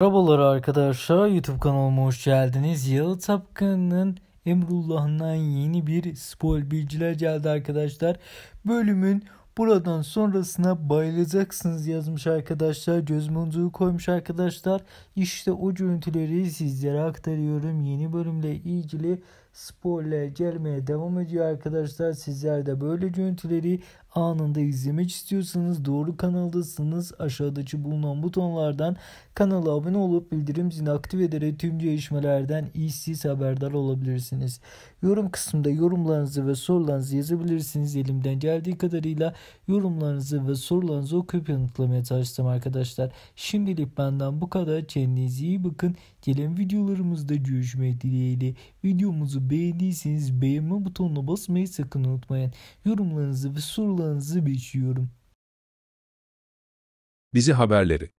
Merhabalar arkadaşlar YouTube kanalıma hoş geldiniz. Yalı Tapkan'ın Emrullah'ından yeni bir spoil bilgiler geldi arkadaşlar. Bölümün Buradan sonrasına bayılacaksınız yazmış arkadaşlar. Göz muncuğu koymuş arkadaşlar. İşte o görüntüleri sizlere aktarıyorum. Yeni bölümle ilgili sporla gelmeye devam ediyor arkadaşlar. Sizler de böyle görüntüleri anında izlemek istiyorsanız doğru kanaldasınız. Aşağıdaki bulunan butonlardan kanala abone olup bildirim zilini aktif ederek tüm gelişmelerden işsiz haberdar olabilirsiniz. Yorum kısmında yorumlarınızı ve sorularınızı yazabilirsiniz. Elimden geldiği kadarıyla Yorumlarınızı ve sorularınızı okuyup yanıtlamaya çalıştım arkadaşlar. Şimdilik benden bu kadar. Kendinize iyi bakın. Gelen videolarımızda görüşmek dileğiyle. Videomuzu beğendiyseniz beğenme butonuna basmayı sakın unutmayın. Yorumlarınızı ve sorularınızı bekliyorum. Bizi haberleri